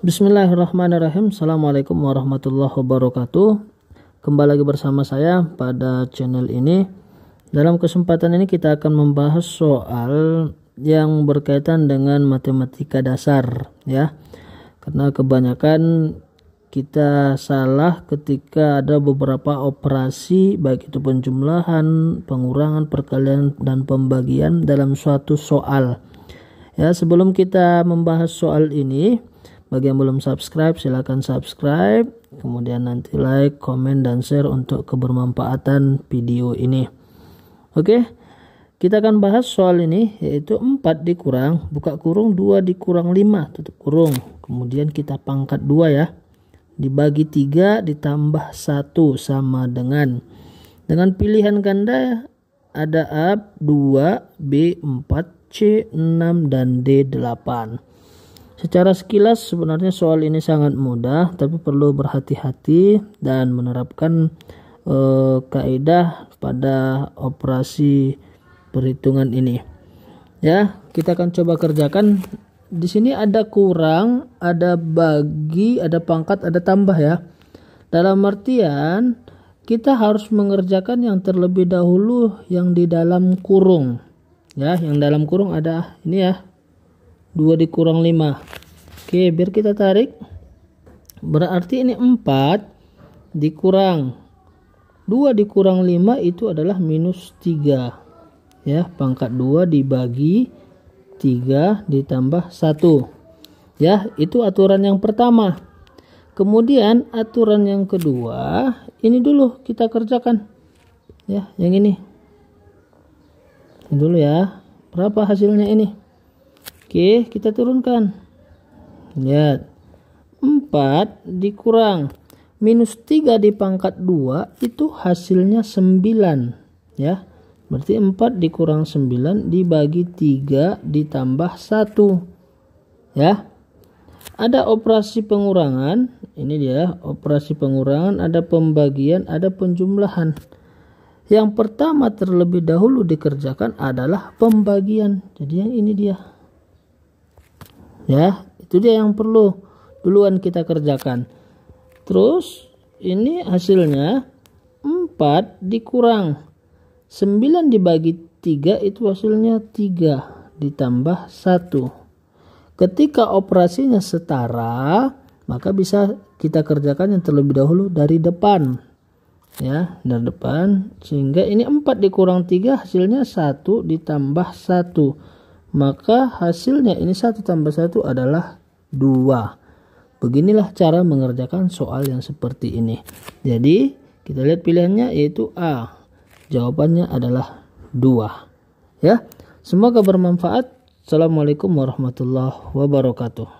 Bismillahirrahmanirrahim. Assalamualaikum warahmatullahi wabarakatuh. Kembali lagi bersama saya pada channel ini. Dalam kesempatan ini kita akan membahas soal yang berkaitan dengan matematika dasar ya. Karena kebanyakan kita salah ketika ada beberapa operasi baik itu penjumlahan, pengurangan, perkalian dan pembagian dalam suatu soal. Ya, sebelum kita membahas soal ini, bagi yang belum subscribe silahkan subscribe. Kemudian nanti like, komen, dan share untuk kebermanfaatan video ini. Oke, kita akan bahas soal ini yaitu 4 dikurang, buka kurung 2 dikurang 5, tutup kurung. Kemudian kita pangkat 2 ya. Dibagi 3 ditambah 1 sama dengan. Dengan pilihan ganda ada A, 2, B, 4, C6 dan D8. Secara sekilas sebenarnya soal ini sangat mudah tapi perlu berhati-hati dan menerapkan e, kaidah pada operasi perhitungan ini. Ya, kita akan coba kerjakan. Di sini ada kurang, ada bagi, ada pangkat, ada tambah ya. Dalam artian kita harus mengerjakan yang terlebih dahulu yang di dalam kurung. Ya, yang dalam kurung ada ini ya, 2 dikurang 5 oke biar kita tarik berarti ini 4 dikurang 2 dikurang 5 itu adalah minus 3 ya pangkat 2 dibagi 3 ditambah 1 ya itu aturan yang pertama kemudian aturan yang kedua ini dulu kita kerjakan ya yang ini ini dulu ya berapa hasilnya ini Oke, kita turunkan. Lihat. 4 dikurang minus 3 pangkat 2 itu hasilnya 9. Ya. Berarti 4 dikurang 9 dibagi 3 ditambah 1. Ya. Ada operasi pengurangan. Ini dia operasi pengurangan. Ada pembagian, ada penjumlahan. Yang pertama terlebih dahulu dikerjakan adalah pembagian. Jadi yang ini dia ya itu dia yang perlu duluan kita kerjakan terus ini hasilnya 4 dikurang 9 dibagi 3 itu hasilnya 3 ditambah 1 ketika operasinya setara maka bisa kita kerjakan yang terlebih dahulu dari depan ya dari depan sehingga ini 4 dikurang 3 hasilnya 1 ditambah 1 maka hasilnya ini satu tambah satu adalah dua. beginilah cara mengerjakan soal yang seperti ini jadi kita lihat pilihannya yaitu A jawabannya adalah dua. ya semoga bermanfaat Assalamualaikum warahmatullahi wabarakatuh